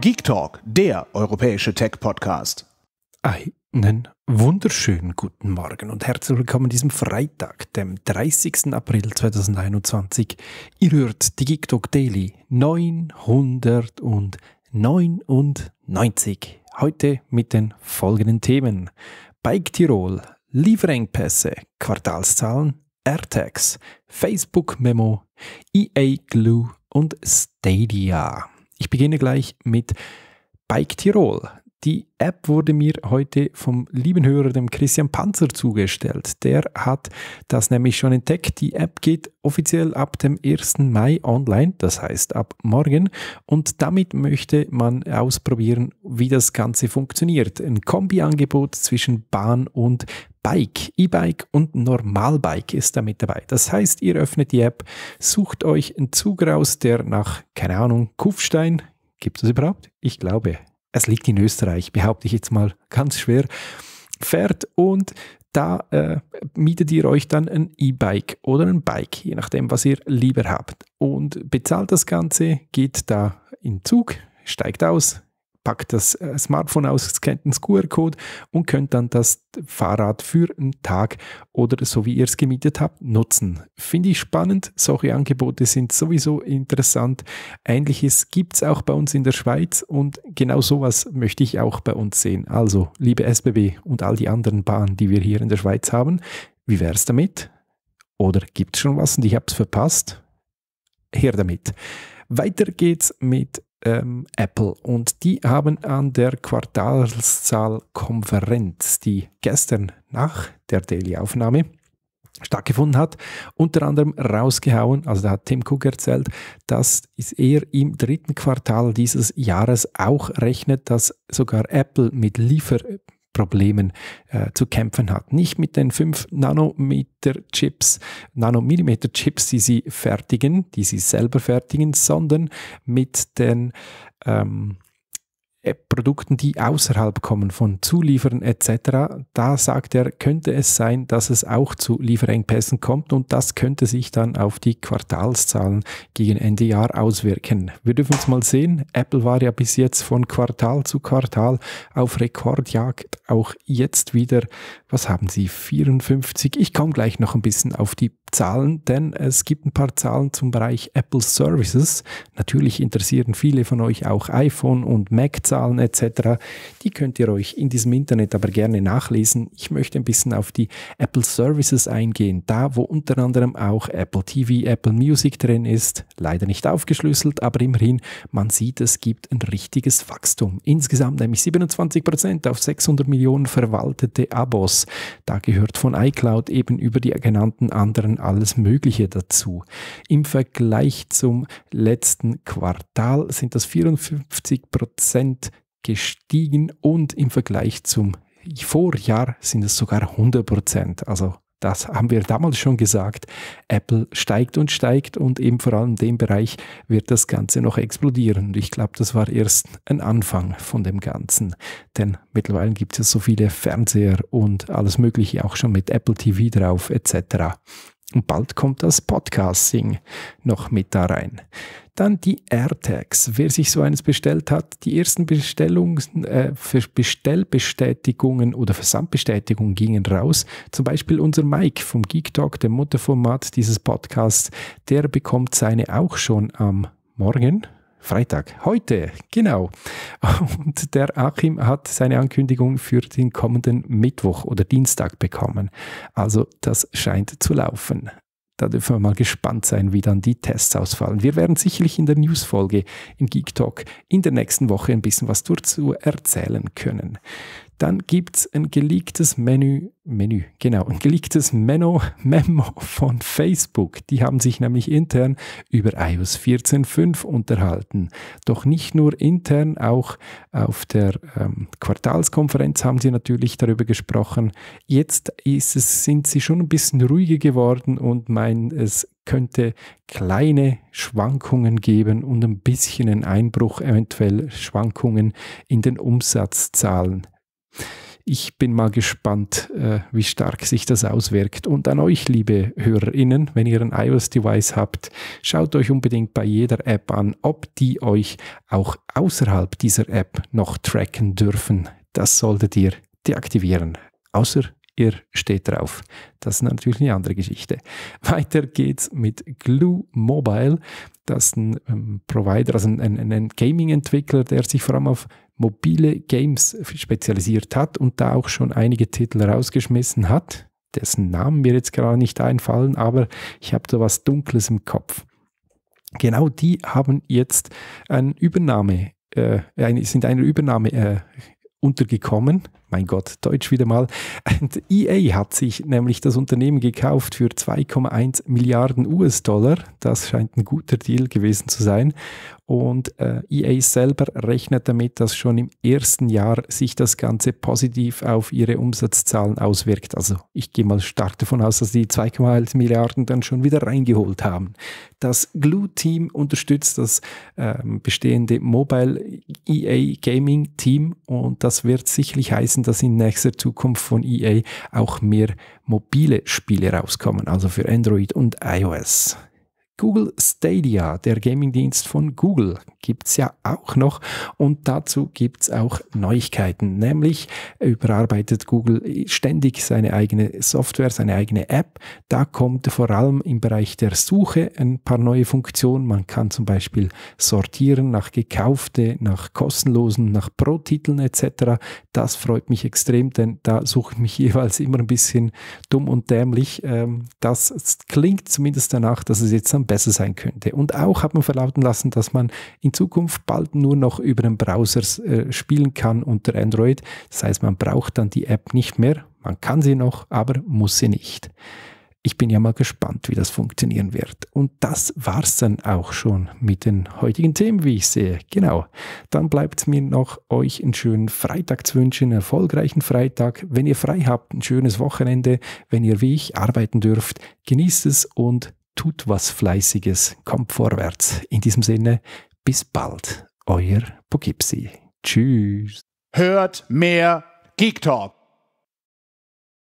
Geek Talk, der europäische Tech-Podcast. Einen wunderschönen guten Morgen und herzlich willkommen an diesem Freitag, dem 30. April 2021. Ihr hört die Geek Talk Daily 999. Heute mit den folgenden Themen: Bike Tirol, Lieferengpässe, Quartalszahlen, AirTags, Facebook Memo, EA Glue und Stadia. Ich beginne gleich mit Bike Tirol. Die App wurde mir heute vom lieben Hörer, dem Christian Panzer, zugestellt. Der hat das nämlich schon entdeckt. Die App geht offiziell ab dem 1. Mai online, das heißt ab morgen. Und damit möchte man ausprobieren, wie das Ganze funktioniert. Ein Kombiangebot zwischen Bahn und Bike, E-Bike und Normalbike ist damit dabei. Das heißt, ihr öffnet die App, sucht euch einen Zug raus, der nach, keine Ahnung, Kufstein, gibt es überhaupt? Ich glaube, es liegt in Österreich, behaupte ich jetzt mal ganz schwer, fährt und da äh, mietet ihr euch dann ein E-Bike oder ein Bike, je nachdem, was ihr lieber habt. Und bezahlt das Ganze, geht da in Zug, steigt aus, packt das äh, Smartphone aus, scannt einen QR-Code und könnt dann das Fahrrad für einen Tag oder so wie ihr es gemietet habt, nutzen. Finde ich spannend. Solche Angebote sind sowieso interessant. Ähnliches gibt es auch bei uns in der Schweiz und genau sowas möchte ich auch bei uns sehen. Also, liebe SBB und all die anderen Bahnen, die wir hier in der Schweiz haben, wie wäre es damit? Oder gibt es schon was und ich habe es verpasst? Her damit. Weiter geht's mit ähm, Apple. Und die haben an der Quartalszahlkonferenz, die gestern nach der Daily-Aufnahme stattgefunden hat, unter anderem rausgehauen, also da hat Tim Cook erzählt, dass er im dritten Quartal dieses Jahres auch rechnet, dass sogar Apple mit Liefer Problemen äh, zu kämpfen hat. Nicht mit den 5 Nanometer Chips, Nanomillimeter Chips, die sie fertigen, die sie selber fertigen, sondern mit den ähm, äh, Produkten, die außerhalb kommen, von Zulieferern etc., da sagt er, könnte es sein, dass es auch zu Lieferengpässen kommt und das könnte sich dann auf die Quartalszahlen gegen Ende Jahr auswirken. Wir dürfen es mal sehen, Apple war ja bis jetzt von Quartal zu Quartal auf Rekordjagd auch jetzt wieder. Was haben Sie? 54. Ich komme gleich noch ein bisschen auf die Zahlen, denn es gibt ein paar Zahlen zum Bereich Apple Services. Natürlich interessieren viele von euch auch iPhone und Mac-Zahlen etc. Die könnt ihr euch in diesem Internet aber gerne nachlesen. Ich möchte ein bisschen auf die Apple Services eingehen, da wo unter anderem auch Apple TV, Apple Music drin ist. Leider nicht aufgeschlüsselt, aber immerhin, man sieht, es gibt ein richtiges Wachstum. Insgesamt nämlich 27 Prozent auf 600 Millionen. Millionen verwaltete Abos. Da gehört von iCloud eben über die genannten anderen alles Mögliche dazu. Im Vergleich zum letzten Quartal sind das 54 Prozent gestiegen und im Vergleich zum Vorjahr sind es sogar 100 Prozent. Also das haben wir damals schon gesagt, Apple steigt und steigt und eben vor allem in dem Bereich wird das Ganze noch explodieren. Und ich glaube, das war erst ein Anfang von dem Ganzen, denn mittlerweile gibt es so viele Fernseher und alles Mögliche, auch schon mit Apple TV drauf etc. Und bald kommt das Podcasting noch mit da rein. Dann die AirTags. Wer sich so eines bestellt hat, die ersten Bestellungen, äh, Bestellbestätigungen oder Versandbestätigungen gingen raus. Zum Beispiel unser Mike vom Geek Talk, dem Mutterformat dieses Podcasts, der bekommt seine auch schon am Morgen. Freitag, heute, genau. Und der Achim hat seine Ankündigung für den kommenden Mittwoch oder Dienstag bekommen. Also das scheint zu laufen. Da dürfen wir mal gespannt sein, wie dann die Tests ausfallen. Wir werden sicherlich in der Newsfolge im Geek Talk in der nächsten Woche ein bisschen was dazu erzählen können. Dann gibt es ein geleaktes Menü, Menü, genau, ein geleaktes Memo, Memo von Facebook. Die haben sich nämlich intern über iOS 14.5 unterhalten. Doch nicht nur intern, auch auf der ähm, Quartalskonferenz haben sie natürlich darüber gesprochen. Jetzt ist es, sind sie schon ein bisschen ruhiger geworden und meinen, es könnte kleine Schwankungen geben und ein bisschen einen Einbruch, eventuell Schwankungen in den Umsatzzahlen ich bin mal gespannt, äh, wie stark sich das auswirkt. Und an euch, liebe HörerInnen, wenn ihr ein iOS-Device habt, schaut euch unbedingt bei jeder App an, ob die euch auch außerhalb dieser App noch tracken dürfen. Das solltet ihr deaktivieren. Außer ihr steht drauf. Das ist natürlich eine andere Geschichte. Weiter geht's mit Glue Mobile. Das ist ein ähm, Provider, also ein, ein, ein Gaming-Entwickler, der sich vor allem auf mobile Games spezialisiert hat und da auch schon einige Titel rausgeschmissen hat, dessen Namen mir jetzt gerade nicht einfallen, aber ich habe da was Dunkles im Kopf. Genau die haben jetzt eine Übernahme, äh, sind einer Übernahme äh, untergekommen mein Gott, Deutsch wieder mal. Und EA hat sich nämlich das Unternehmen gekauft für 2,1 Milliarden US-Dollar. Das scheint ein guter Deal gewesen zu sein. Und äh, EA selber rechnet damit, dass schon im ersten Jahr sich das Ganze positiv auf ihre Umsatzzahlen auswirkt. Also ich gehe mal stark davon aus, dass die 2,1 Milliarden dann schon wieder reingeholt haben. Das Glue-Team unterstützt das äh, bestehende Mobile EA Gaming Team und das wird sicherlich heißen, dass in nächster Zukunft von EA auch mehr mobile Spiele rauskommen, also für Android und iOS. Google Stadia, der Gaming-Dienst von Google, gibt es ja auch noch und dazu gibt es auch Neuigkeiten, nämlich überarbeitet Google ständig seine eigene Software, seine eigene App. Da kommt vor allem im Bereich der Suche ein paar neue Funktionen. Man kann zum Beispiel sortieren nach gekaufte, nach kostenlosen, nach Pro-Titeln etc. Das freut mich extrem, denn da suche ich mich jeweils immer ein bisschen dumm und dämlich. Ähm, das klingt zumindest danach, dass es jetzt am besser sein könnte. Und auch hat man verlauten lassen, dass man in Zukunft bald nur noch über den Browser äh, spielen kann unter Android. Das heißt, man braucht dann die App nicht mehr. Man kann sie noch, aber muss sie nicht. Ich bin ja mal gespannt, wie das funktionieren wird. Und das war's dann auch schon mit den heutigen Themen, wie ich sehe. Genau. Dann bleibt mir noch, euch einen schönen Freitag zu wünschen, einen erfolgreichen Freitag. Wenn ihr frei habt, ein schönes Wochenende. Wenn ihr wie ich arbeiten dürft, genießt es und tut was Fleißiges, kommt vorwärts. In diesem Sinne, bis bald, euer Poughkeepsie. Tschüss. Hört mehr Geek Talk.